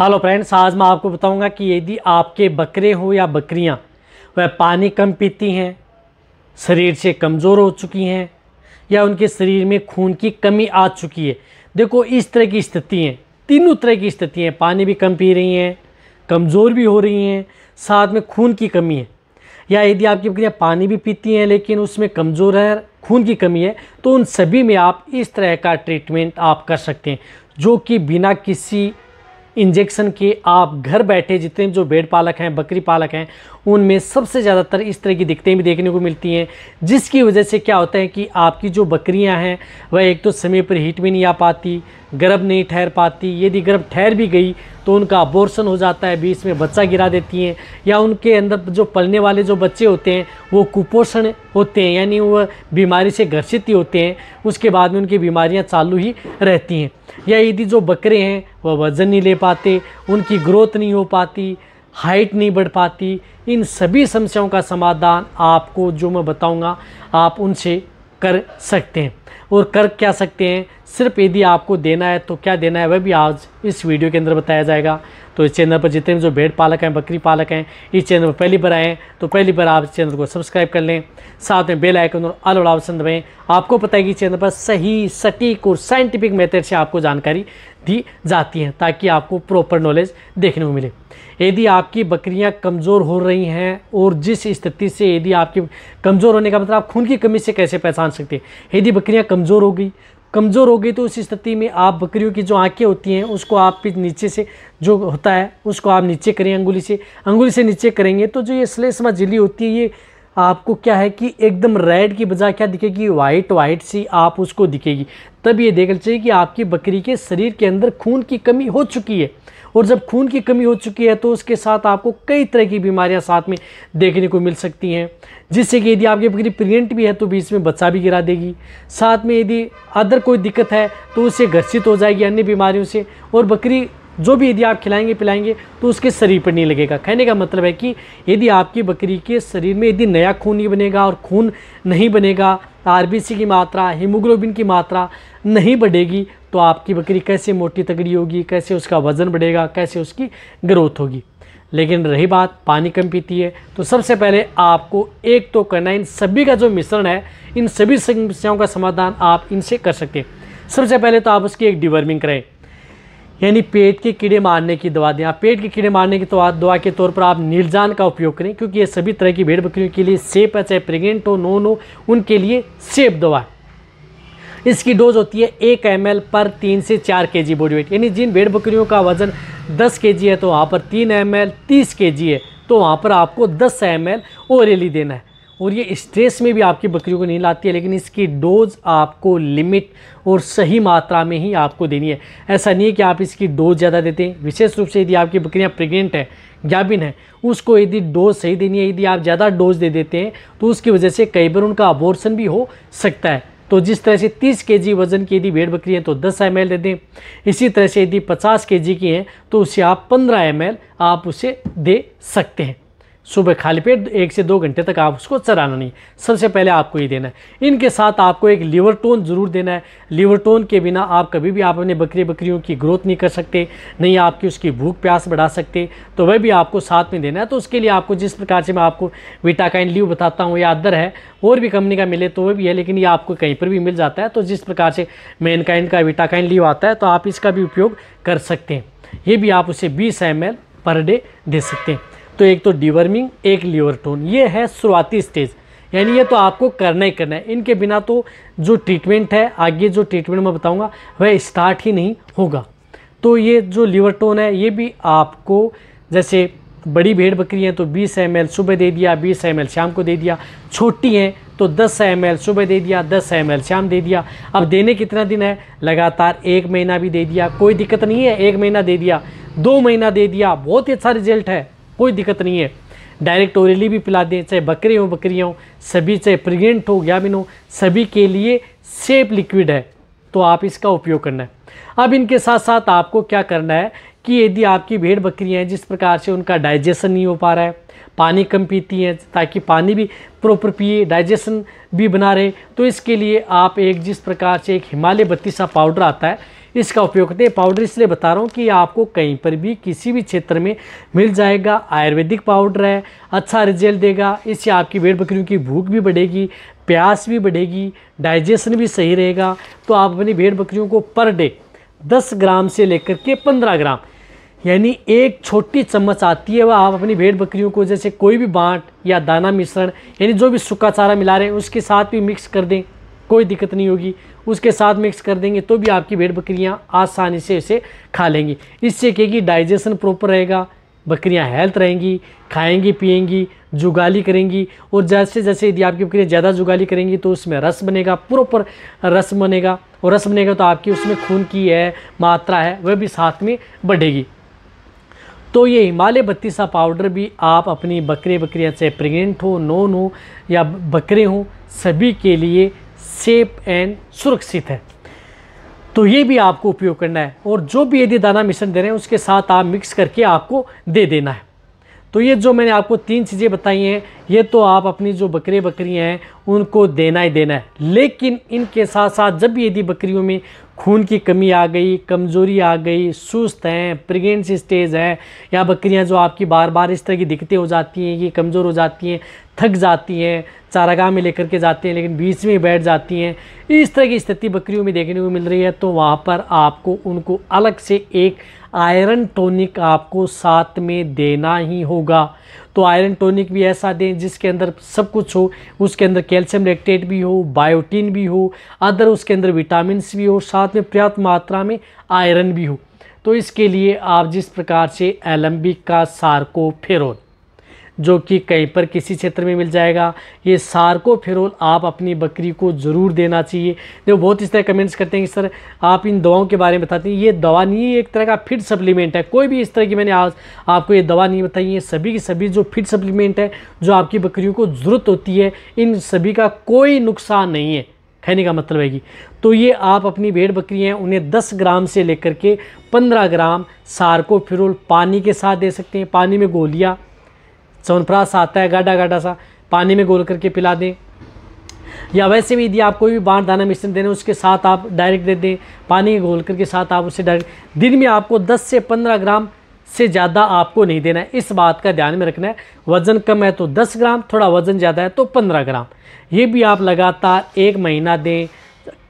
hello friends आज मैं आपको बताऊंगा कि यदि आपके बकरे हो या बकरियां वह पानी कम पीती हैं शरीर से कमज़ोर हो चुकी हैं या उनके शरीर में खून की कमी आ चुकी है देखो इस तरह की स्थिति हैं तीनों तरह की स्थिति हैं पानी भी कम पी रही हैं कमज़ोर भी हो रही हैं साथ में खून की कमी है या यदि आपकी बकरियाँ पानी भी पीती हैं लेकिन उसमें कमज़ोर है खून की कमी है तो उन सभी में आप इस तरह का ट्रीटमेंट आप कर सकते हैं जो कि बिना किसी इंजेक्शन के आप घर बैठे जितने जो बेड पालक हैं बकरी पालक हैं उनमें सबसे ज़्यादातर इस तरह की दिक्कतें भी देखने को मिलती हैं जिसकी वजह से क्या होता है कि आपकी जो बकरियां हैं वह एक तो समय पर हीट भी नहीं आ पाती गर्भ नहीं ठहर पाती यदि गर्भ ठहर भी गई तो उनका अबोर्सन हो जाता है बीच में बच्चा गिरा देती हैं या उनके अंदर जो पलने वाले जो बच्चे होते हैं वो कुपोषण होते हैं यानी वह बीमारी से ग्रसित ही होते हैं उसके बाद में उनकी बीमारियाँ चालू ही रहती हैं या यदि जो बकरे हैं वह वज़न नहीं ले पाते उनकी ग्रोथ नहीं हो पाती हाइट नहीं बढ़ पाती इन सभी समस्याओं का समाधान आपको जो मैं बताऊंगा आप उनसे कर सकते हैं और कर क्या सकते हैं सिर्फ यदि आपको देना है तो क्या देना है वह भी आज इस वीडियो के अंदर बताया जाएगा तो इस चैनल पर जितने भी जो भेड़ पालक हैं बकरी पालक हैं इस चैनल पर पहली बार आएँ तो पहली बार आप इस चैनल को सब्सक्राइब कर लें साथ में बेल आइकन और अल वाला ऑप्शन दबाएँ आपको पता है कि चैनल पर सही सटीक और साइंटिफिक मेथड से आपको जानकारी दी जाती है ताकि आपको प्रॉपर नॉलेज देखने को मिले यदि आपकी बकरियां कमज़ोर हो रही हैं और जिस स्थिति से यदि आपकी कमज़ोर होने का मतलब आप खून की कमी से कैसे पहचान सकते हैं यदि बकरियां कमज़ोर हो गई कमज़ोर हो गई तो उस स्थिति में आप बकरियों की जो आंखें होती हैं उसको आप नीचे से जो होता है उसको आप नीचे करें अंगुली से अंगुली से नीचे करेंगे तो जो ये स्लेसमा जिली होती है ये आपको क्या है कि एकदम रेड की बजाय क्या दिखेगी वाइट वाइट सी आप उसको दिखेगी तब ये देखना चाहिए कि आपकी बकरी के शरीर के अंदर खून की कमी हो चुकी है और जब खून की कमी हो चुकी है तो उसके साथ आपको कई तरह की बीमारियां साथ में देखने को मिल सकती हैं जिससे कि यदि आपके बकरी प्रेगनेंट भी है तो बीच में बच्चा भी गिरा देगी साथ में यदि अदर कोई दिक्कत है तो उससे ग्रसित हो जाएगी अन्य बीमारियों से और बकरी जो भी यदि आप खिलाएंगे पिलाएंगे तो उसके शरीर पर नहीं लगेगा कहने का मतलब है कि यदि आपकी बकरी के शरीर में यदि नया खून नहीं बनेगा और खून नहीं बनेगा आरबीसी की मात्रा हीमोग्लोबिन की मात्रा नहीं बढ़ेगी तो आपकी बकरी कैसे मोटी तगड़ी होगी कैसे उसका वज़न बढ़ेगा कैसे उसकी ग्रोथ होगी लेकिन रही बात पानी कम पीती है तो सबसे पहले आपको एक तो करना इन सभी का जो मिश्रण है इन सभी समस्याओं का समाधान आप इनसे कर सकते हैं सबसे पहले तो आप उसकी एक डिवर्मिंग करें यानी पेट के कीड़े मारने की दवा दें आप पेट के कीड़े मारने की दवा तो दवा के तौर पर आप नीलजान का उपयोग करें क्योंकि ये सभी तरह की भेड़ बकरियों के लिए सेफ है चाहे प्रेगनेंट हो नॉन हो उनके लिए सेफ दवा है इसकी डोज होती है एक एम पर तीन से चार के जी बॉडी वेट यानी जिन भेड़ बकरियों का वजन दस के है तो वहाँ पर तीन एम एल तीस के है तो वहाँ पर आपको दस एम एल ओरेली देना है और ये स्ट्रेस में भी आपकी बकरियों को नहीं लाती है लेकिन इसकी डोज़ आपको लिमिट और सही मात्रा में ही आपको देनी है ऐसा नहीं है कि आप इसकी डोज ज़्यादा देते हैं विशेष रूप से यदि आपकी बकरियाँ प्रेग्नेंट है गाभिन है उसको यदि डोज सही देनी है यदि आप ज़्यादा डोज दे देते हैं तो उसकी वजह से कई बार उनका अबोर्सन भी हो सकता है तो जिस तरह से 30 के वज़न की यदि भेड़ बकरी है तो 10 एम दे दें इसी तरह से यदि 50 के की हैं तो उसे आप 15 एम आप उसे दे सकते हैं सुबह खाली पेट एक से दो घंटे तक आप उसको चराना नहीं सबसे पहले आपको ये देना है इनके साथ आपको एक लीवर टोन ज़रूर देना है लीवर टोन के बिना आप कभी भी आप अपने बकरी बकरियों की ग्रोथ नहीं कर सकते नहीं आपकी उसकी भूख प्यास बढ़ा सकते तो वह भी आपको साथ में देना है तो उसके लिए आपको जिस प्रकार से मैं आपको विटाकाइन लीव बताता हूँ या अदर है और भी कंपनी का मिले तो वह भी है लेकिन ये आपको कहीं पर भी मिल जाता है तो जिस प्रकार से मैनकाइंड का विटाकाइन लीव आता है तो आप इसका भी उपयोग कर सकते हैं ये भी आप उसे बीस एम पर डे दे सकते हैं तो एक तो डिवर्मिंग एक लीवर टोन ये है शुरुआती स्टेज यानी ये तो आपको करना ही करना है इनके बिना तो जो ट्रीटमेंट है आगे जो ट्रीटमेंट मैं बताऊंगा वह स्टार्ट ही नहीं होगा तो ये जो लीवर टोन है ये भी आपको जैसे बड़ी भेड़ बकरी हैं तो 20 एम सुबह दे दिया 20 एम शाम को दे दिया छोटी हैं तो 10 एम सुबह दे दिया 10 एम शाम दे दिया अब देने कितना दिन है लगातार एक महीना भी दे दिया कोई दिक्कत नहीं है एक महीना दे दिया दो महीना दे दिया बहुत ही अच्छा रिजल्ट है कोई दिक्कत नहीं है डायरेक्ट ओरेली भी पिला दें चाहे बकरे हों बकरियाँ हों सभी चाहे प्रेगनेंट हो गयामिन हो सभी के लिए सेफ लिक्विड है तो आप इसका उपयोग करना है अब इनके साथ साथ आपको क्या करना है कि यदि आपकी भेड़ बकरियाँ हैं जिस प्रकार से उनका डाइजेशन नहीं हो पा रहा है पानी कम पीती हैं ताकि पानी भी प्रॉपर पिए डाइजेशन भी बना रहे तो इसके लिए आप एक जिस प्रकार से एक हिमालय बत्तीसा पाउडर आता है इसका उपयोग करते हैं पाउडर इसलिए बता रहा हूँ कि आपको कहीं पर भी किसी भी क्षेत्र में मिल जाएगा आयुर्वेदिक पाउडर है अच्छा रिजल्ट देगा इससे आपकी भेड़ बकरियों की भूख भी बढ़ेगी प्यास भी बढ़ेगी डाइजेशन भी सही रहेगा तो आप अपनी भेड़ बकरियों को पर डे दस ग्राम से लेकर के पंद्रह ग्राम यानी एक छोटी चम्मच आती है वह आप अपनी भेड़ बकरियों को जैसे कोई भी बाँट या दाना मिश्रण यानी जो भी सूखा चारा मिला रहे हैं उसके साथ भी मिक्स कर दें कोई दिक्कत नहीं होगी उसके साथ मिक्स कर देंगे तो भी आपकी भेड़ बकरियाँ आसानी से इसे खा लेंगी इससे क्या कि डाइजेशन प्रॉपर रहेगा बकरियां हेल्थ रहेंगी खाएंगी पिएंगी जुगाली करेंगी और जैसे जैसे यदि आपकी बकरियाँ ज़्यादा जुगाली करेंगी तो उसमें रस बनेगा प्रॉपर रस बनेगा और रस बनेगा तो आपकी उसमें खून की है मात्रा है वह भी साथ में बढ़ेगी तो ये हिमालय बत्तीसा पाउडर भी आप अपनी बकरे बकरियाँ चाहे प्रेगनेंट हो नॉन हो या बकरे हों सभी के लिए सेफ एंड सुरक्षित है तो ये भी आपको उपयोग करना है और जो भी यदि दाना मिश्रण दे रहे हैं उसके साथ आप मिक्स करके आपको दे देना है तो ये जो मैंने आपको तीन चीज़ें बताई हैं ये तो आप अपनी जो बकरे बकरियाँ हैं उनको देना ही देना है लेकिन इनके साथ साथ जब यदि बकरियों में खून की कमी आ गई कमज़ोरी आ गई सुस्त हैं प्रेगनेंसी स्टेज है या बकरियां जो आपकी बार बार इस तरह की दिक्कतें हो जाती हैं कि कमज़ोर हो जाती हैं थक जाती हैं चारागाह में लेकर के जाते हैं लेकिन बीच में बैठ जाती हैं इस तरह की स्थिति बकरियों में देखने को मिल रही है तो वहाँ पर आपको उनको अलग से एक आयरन टोनिक आपको साथ में देना ही होगा तो आयरन टॉनिक भी ऐसा दें जिसके अंदर सब कुछ हो उसके अंदर कैल्शियम लेक्टेट भी हो बायोटीन भी हो अदर उसके अंदर विटामिन भी हो साथ में पर्याप्त मात्रा में आयरन भी हो तो इसके लिए आप जिस प्रकार से एलम्बिक का सार्कोफेरोन जो कि कहीं पर किसी क्षेत्र में मिल जाएगा ये सार्कोफेरोल आप अपनी बकरी को ज़रूर देना चाहिए जो बहुत इस तरह कमेंट्स करते हैं कि सर आप इन दवाओं के बारे में बताते हैं ये दवा नहीं है एक तरह का फिट सप्लीमेंट है कोई भी इस तरह की मैंने आज आपको ये दवा नहीं बताई ये सभी की सभी जो फिट सप्लीमेंट है जो आपकी बकरियों को ज़रूरत होती है इन सभी का कोई नुकसान नहीं है खाने का मतलब है कि तो ये आप अपनी भेड़ बकरी हैं उन्हें 10 ग्राम से लेकर के 15 ग्राम सार्कोफिरोल पानी के साथ दे सकते हैं पानी में गोलियां चवनप्राश आता है गाढ़ा गाढ़ा सा पानी में गोल करके पिला दें या वैसे भी यदि आप कोई भी बाढ़ दाना मिश्रण देने उसके साथ आप डायरेक्ट दे दें पानी घोल करके साथ आप उसे डायरेक्ट दिन में आपको 10 से 15 ग्राम से ज़्यादा आपको नहीं देना है इस बात का ध्यान में रखना है वज़न कम है तो 10 ग्राम थोड़ा वज़न ज़्यादा है तो 15 ग्राम ये भी आप लगातार एक महीना दें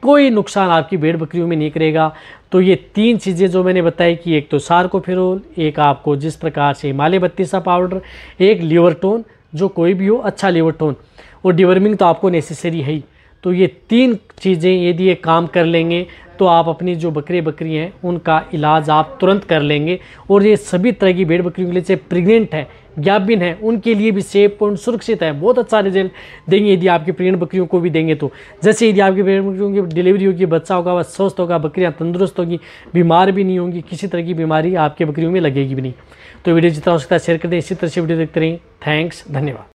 कोई नुकसान आपकी भेड़ बकरियों में नहीं करेगा तो ये तीन चीज़ें जो मैंने बताई कि एक तो सार्कोफेरोल एक आपको जिस प्रकार से हिमालय बत्तीसा पाउडर एक टोन जो कोई भी हो अच्छा लिवरटोन और डिवर्मिंग तो आपको नेसेसरी है ही तो ये तीन चीज़ें यदि ये काम कर लेंगे तो आप अपनी जो बकरे बकरी हैं उनका इलाज आप तुरंत कर लेंगे और ये सभी तरह की भेड़ बकरियों के लिए चाहे प्रेगनेंट है ज्ञापिन है उनके लिए भी सेफ पॉइंट सुरक्षित है बहुत अच्छा रिजल्ट देंगे यदि आपकी प्रेरण बकरियों को भी देंगे तो जैसे यदि आपकी प्रेरण बकरियों की डिलीवरी होगी बच्चा होगा वह स्वस्थ होगा बकरियाँ तंदुरुस्त होगी बीमार भी नहीं होंगी किसी तरह की बीमारी आपकी बकरियों में लगेगी भी नहीं तो वीडियो जितना हो सकता है शेयर कर दें इसी तरह से वीडियो देखते रहें थैंक्स धन्यवाद